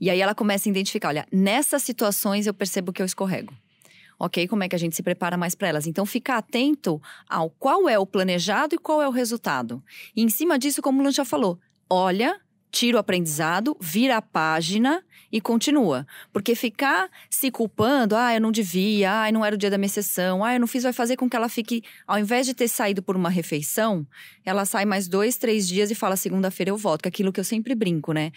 E aí ela começa a identificar, olha, nessas situações eu percebo que eu escorrego ok? Como é que a gente se prepara mais para elas? Então, ficar atento ao qual é o planejado e qual é o resultado. E em cima disso, como o Lan já falou, olha, tira o aprendizado, vira a página e continua. Porque ficar se culpando, ah, eu não devia, ah, não era o dia da minha sessão, ah, eu não fiz, vai fazer com que ela fique, ao invés de ter saído por uma refeição, ela sai mais dois, três dias e fala, segunda-feira eu volto, que é aquilo que eu sempre brinco, né?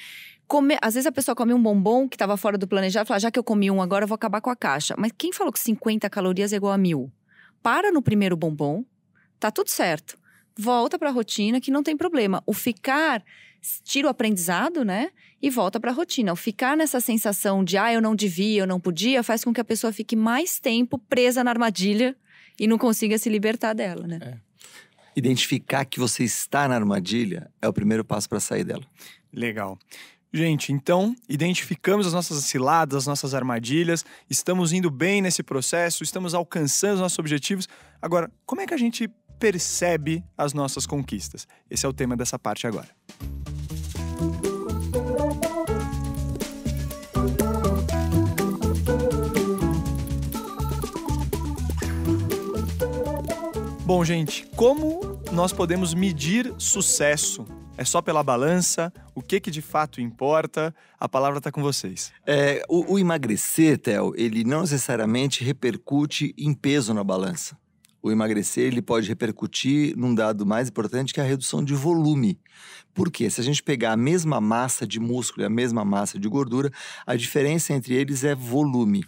Come, às vezes a pessoa come um bombom que estava fora do planejado e fala, já que eu comi um agora, eu vou acabar com a caixa. Mas quem falou que 50 calorias é igual a mil? Para no primeiro bombom, tá tudo certo. Volta para a rotina que não tem problema. O ficar, tira o aprendizado, né? E volta para a rotina. O ficar nessa sensação de, ah, eu não devia, eu não podia, faz com que a pessoa fique mais tempo presa na armadilha e não consiga se libertar dela, né? É. Identificar que você está na armadilha é o primeiro passo para sair dela. Legal. Gente, então identificamos as nossas ciladas, as nossas armadilhas, estamos indo bem nesse processo, estamos alcançando os nossos objetivos. Agora, como é que a gente percebe as nossas conquistas? Esse é o tema dessa parte agora. Bom, gente, como nós podemos medir sucesso é só pela balança? O que que de fato importa? A palavra está com vocês. É, o, o emagrecer, Theo, ele não necessariamente repercute em peso na balança. O emagrecer ele pode repercutir num dado mais importante que é a redução de volume. Porque se a gente pegar a mesma massa de músculo e a mesma massa de gordura, a diferença entre eles é volume.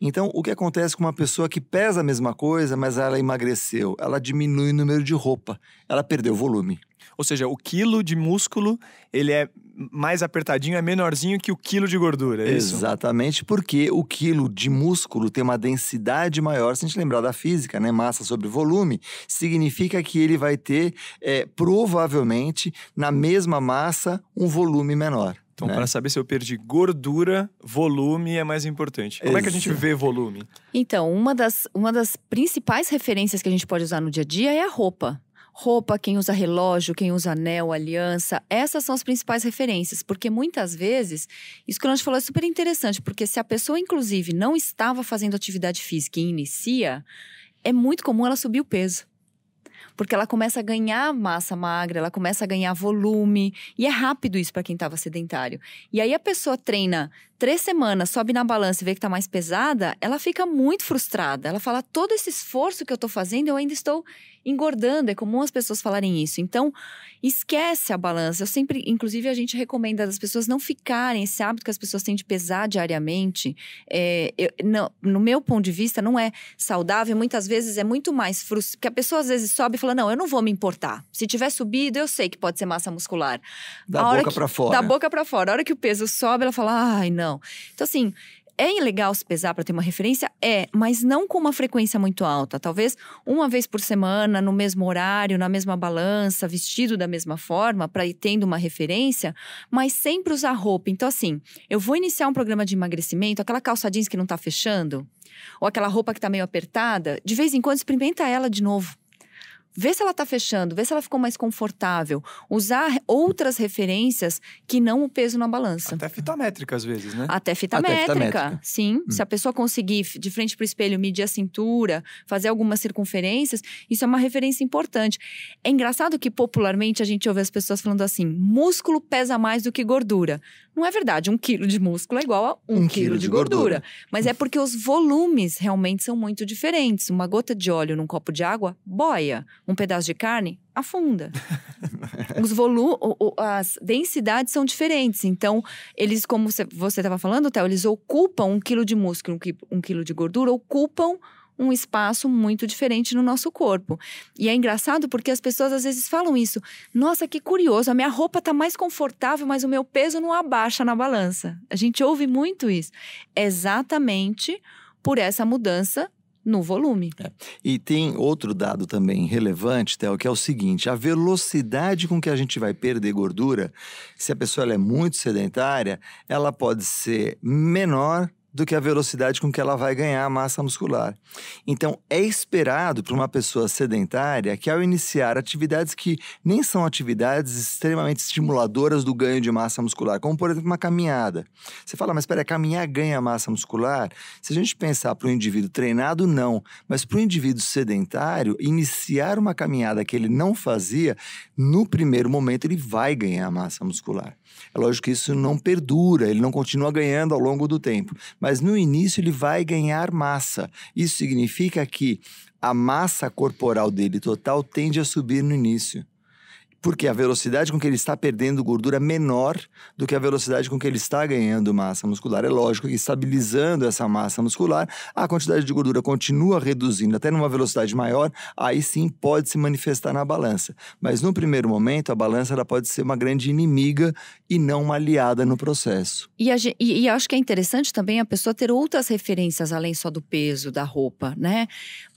Então, o que acontece com uma pessoa que pesa a mesma coisa, mas ela emagreceu? Ela diminui o número de roupa, ela perdeu volume. Ou seja, o quilo de músculo, ele é mais apertadinho, é menorzinho que o quilo de gordura. É Exatamente, isso? porque o quilo de músculo tem uma densidade maior. Se a gente lembrar da física, né? Massa sobre volume, significa que ele vai ter, é, provavelmente, na mesma massa, um volume menor. Então, né? para saber se eu perdi gordura, volume é mais importante. Como é que a gente vê volume? Então, uma das, uma das principais referências que a gente pode usar no dia a dia é a roupa roupa, quem usa relógio, quem usa anel, aliança, essas são as principais referências, porque muitas vezes, isso que o Lange falou é super interessante, porque se a pessoa, inclusive, não estava fazendo atividade física e inicia, é muito comum ela subir o peso porque ela começa a ganhar massa magra, ela começa a ganhar volume, e é rápido isso para quem estava tá sedentário. E aí a pessoa treina três semanas sobe na balança e vê que está mais pesada, ela fica muito frustrada. Ela fala: todo esse esforço que eu estou fazendo, eu ainda estou engordando. É comum as pessoas falarem isso. Então, esquece a balança. Eu sempre, inclusive, a gente recomenda as pessoas não ficarem. Esse hábito que as pessoas têm de pesar diariamente, é, eu, não, no meu ponto de vista, não é saudável. Muitas vezes é muito mais frustrante. Porque a pessoa às vezes sobe e fala: não, eu não vou me importar. Se tiver subido, eu sei que pode ser massa muscular. Da boca para fora. Da boca para fora. A hora que o peso sobe, ela fala: ai, não não. Então, assim, é ilegal se pesar para ter uma referência? É, mas não com uma frequência muito alta. Talvez uma vez por semana, no mesmo horário, na mesma balança, vestido da mesma forma, para ir tendo uma referência, mas sempre usar roupa. Então, assim, eu vou iniciar um programa de emagrecimento, aquela calça jeans que não está fechando, ou aquela roupa que está meio apertada, de vez em quando experimenta ela de novo. Vê se ela está fechando, vê se ela ficou mais confortável. Usar outras referências que não o peso na balança. Até fita métrica, às vezes, né? Até fita, Até métrica, fita métrica. Sim. Hum. Se a pessoa conseguir, de frente para o espelho, medir a cintura, fazer algumas circunferências, isso é uma referência importante. É engraçado que, popularmente, a gente ouve as pessoas falando assim: músculo pesa mais do que gordura. Não é verdade. Um quilo de músculo é igual a um, um quilo, quilo, de, de gordura. gordura. Mas é porque os volumes realmente são muito diferentes. Uma gota de óleo num copo de água boia um pedaço de carne, afunda. [LAUGHS] Os volu as densidades são diferentes. Então, eles, como você estava falando, Théo, eles ocupam um quilo de músculo, um quilo de gordura, ocupam um espaço muito diferente no nosso corpo. E é engraçado porque as pessoas às vezes falam isso. Nossa, que curioso, a minha roupa tá mais confortável, mas o meu peso não abaixa na balança. A gente ouve muito isso. Exatamente por essa mudança no volume. É. E tem outro dado também relevante, Theo, que é o seguinte: a velocidade com que a gente vai perder gordura, se a pessoa é muito sedentária, ela pode ser menor do que a velocidade com que ela vai ganhar massa muscular. Então, é esperado para uma pessoa sedentária que, ao iniciar atividades que nem são atividades extremamente estimuladoras do ganho de massa muscular, como, por exemplo, uma caminhada. Você fala, mas peraí, caminhar ganha massa muscular? Se a gente pensar para o indivíduo treinado, não. Mas para o indivíduo sedentário, iniciar uma caminhada que ele não fazia, no primeiro momento ele vai ganhar massa muscular. É lógico que isso não perdura, ele não continua ganhando ao longo do tempo, mas no início ele vai ganhar massa. Isso significa que a massa corporal dele total tende a subir no início porque a velocidade com que ele está perdendo gordura é menor do que a velocidade com que ele está ganhando massa muscular. É lógico que estabilizando essa massa muscular, a quantidade de gordura continua reduzindo até numa velocidade maior, aí sim pode se manifestar na balança. Mas no primeiro momento, a balança ela pode ser uma grande inimiga e não uma aliada no processo. E, a, e, e acho que é interessante também a pessoa ter outras referências além só do peso, da roupa, né?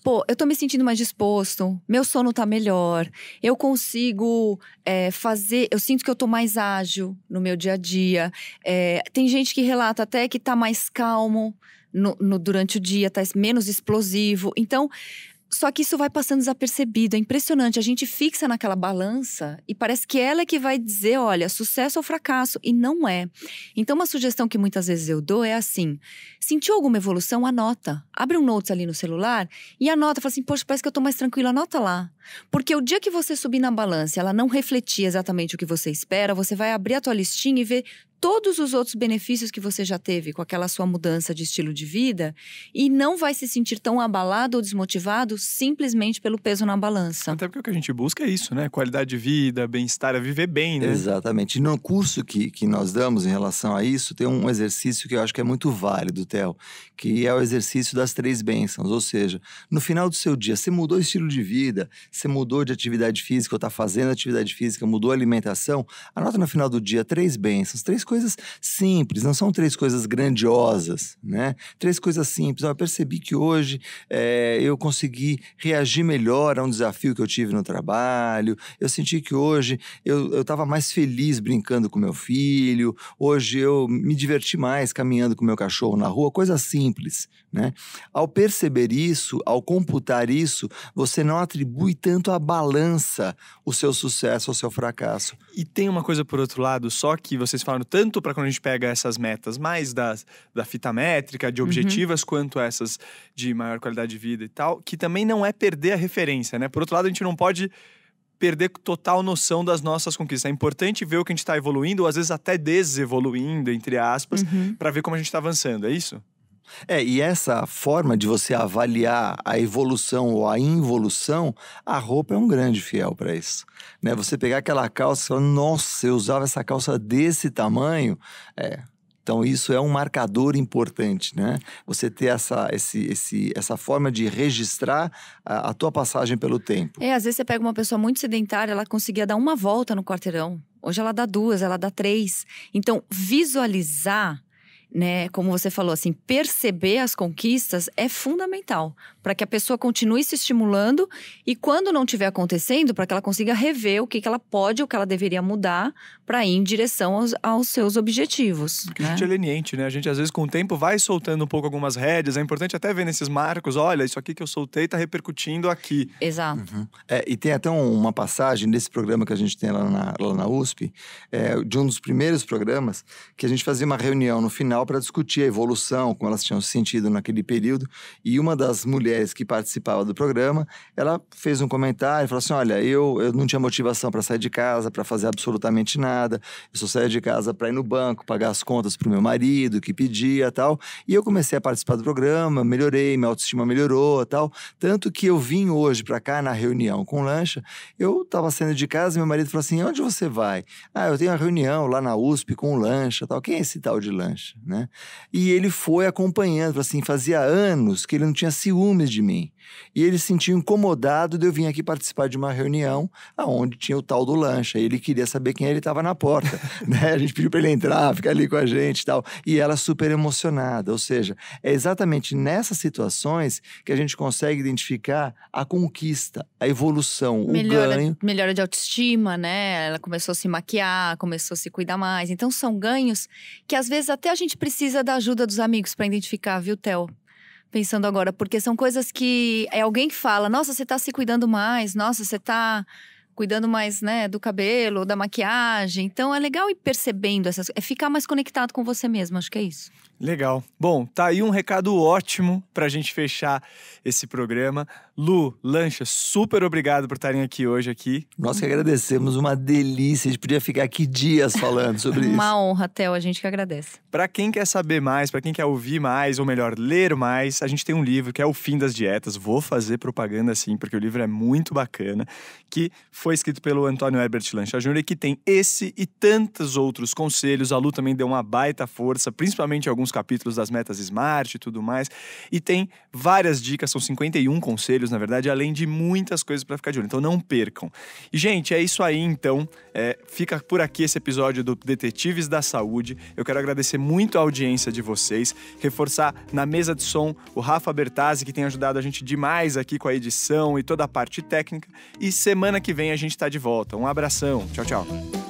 pô, eu tô me sentindo mais disposto, meu sono tá melhor, eu consigo é, fazer, eu sinto que eu tô mais ágil no meu dia a dia. É, tem gente que relata até que tá mais calmo no, no durante o dia, tá menos explosivo. Então, só que isso vai passando desapercebido, é impressionante. A gente fixa naquela balança e parece que ela é que vai dizer, olha, sucesso ou fracasso, e não é. Então, uma sugestão que muitas vezes eu dou é assim: sentiu alguma evolução? Anota. Abre um notes ali no celular e anota. Fala assim, poxa, parece que eu tô mais tranquilo anota lá. Porque o dia que você subir na balança ela não refletir exatamente o que você espera, você vai abrir a tua listinha e ver todos os outros benefícios que você já teve com aquela sua mudança de estilo de vida e não vai se sentir tão abalado ou desmotivado simplesmente pelo peso na balança. Até porque o que a gente busca é isso, né? Qualidade de vida, bem-estar, é viver bem, né? Exatamente. no curso que, que nós damos em relação a isso, tem um exercício que eu acho que é muito válido, Theo, que é o exercício das três bênçãos. Ou seja, no final do seu dia, você mudou o estilo de vida, você mudou de atividade física, ou está fazendo atividade física, mudou a alimentação, anota no final do dia três bênçãos, três coisas simples, não são três coisas grandiosas, né? Três coisas simples. Eu percebi que hoje é, eu consegui reagir melhor a um desafio que eu tive no trabalho, eu senti que hoje eu estava mais feliz brincando com meu filho, hoje eu me diverti mais caminhando com meu cachorro na rua, coisas simples, né? Ao perceber isso, ao computar isso, você não atribui tanto à balança o seu sucesso o seu fracasso. E tem uma coisa por outro lado, só que vocês falaram tanto para quando a gente pega essas metas mais das, da fita métrica, de uhum. objetivas, uhum. quanto essas de maior qualidade de vida e tal, que também não é perder a referência. Né? Por outro lado, a gente não pode perder total noção das nossas conquistas. É importante ver o que a gente está evoluindo, ou às vezes até desevoluindo, entre aspas, uhum. para ver como a gente está avançando, é isso? É, e essa forma de você avaliar a evolução ou a involução, a roupa é um grande fiel para isso. Né? Você pegar aquela calça, nossa, eu usava essa calça desse tamanho, é, então, isso é um marcador importante, né? Você ter essa, esse, esse, essa forma de registrar a, a, tua passagem pelo tempo. É, às vezes você pega uma pessoa muito sedentária, ela conseguia dar uma volta no quarteirão. Hoje ela dá duas, ela dá três. Então, visualizar né? Como você falou, assim, perceber as conquistas é fundamental para que a pessoa continue se estimulando e quando não estiver acontecendo, para que ela consiga rever o que, que ela pode, o que ela deveria mudar para ir em direção aos, aos seus objetivos. Porque né? a gente é leniente, né? A gente às vezes com o tempo vai soltando um pouco algumas rédeas. É importante até ver nesses marcos, olha, isso aqui que eu soltei está repercutindo aqui. Exato. Uhum. É, e tem até uma passagem desse programa que a gente tem lá na, lá na USP, é, de um dos primeiros programas, que a gente fazia uma reunião no final para discutir a evolução, como elas tinham sentido naquele período. E uma das mulheres que participava do programa, ela fez um comentário, falou assim, olha, eu, eu não tinha motivação para sair de casa, para fazer absolutamente nada nada. Eu só saía de casa para ir no banco, pagar as contas para o meu marido, que pedia tal. E eu comecei a participar do programa, melhorei, minha autoestima melhorou tal. Tanto que eu vim hoje para cá na reunião com lancha, eu estava saindo de casa e meu marido falou assim: onde você vai? Ah, eu tenho uma reunião lá na USP com lancha tal. Quem é esse tal de lancha? Né? E ele foi acompanhando, assim, fazia anos que ele não tinha ciúmes de mim. E ele se sentiu incomodado de eu vir aqui participar de uma reunião aonde tinha o tal do lancha. Ele queria saber quem ele estava na porta. [LAUGHS] né? A gente pediu para ele entrar, ficar ali com a gente e tal. E ela super emocionada. Ou seja, é exatamente nessas situações que a gente consegue identificar a conquista, a evolução, melhora, o ganho. Melhora de autoestima, né? Ela começou a se maquiar, começou a se cuidar mais. Então são ganhos que às vezes até a gente precisa da ajuda dos amigos para identificar, viu, Theo? pensando agora, porque são coisas que é alguém que fala: nossa, você tá se cuidando mais, nossa, você tá cuidando mais, né, do cabelo, da maquiagem. Então é legal ir percebendo essas, é ficar mais conectado com você mesmo, acho que é isso. Legal. Bom, tá aí um recado ótimo para a gente fechar esse programa. Lu, Lancha, super obrigado por estarem aqui hoje aqui. Nós que agradecemos, uma delícia. A gente podia ficar aqui dias falando sobre [LAUGHS] isso. Uma honra, Theo, a gente que agradece. Para quem quer saber mais, para quem quer ouvir mais, ou melhor, ler mais, a gente tem um livro que é O Fim das Dietas. Vou fazer propaganda assim, porque o livro é muito bacana, que foi escrito pelo Antônio Herbert Lancha Júnior e que tem esse e tantos outros conselhos. A Lu também deu uma baita força, principalmente alguns alguns capítulos das metas smart e tudo mais. E tem várias dicas, são 51 conselhos, na verdade, além de muitas coisas para ficar de olho. Então não percam. E, gente, é isso aí então. É, fica por aqui esse episódio do Detetives da Saúde. Eu quero agradecer muito a audiência de vocês, reforçar na mesa de som o Rafa Bertazzi, que tem ajudado a gente demais aqui com a edição e toda a parte técnica. E semana que vem a gente está de volta. Um abração. Tchau, tchau.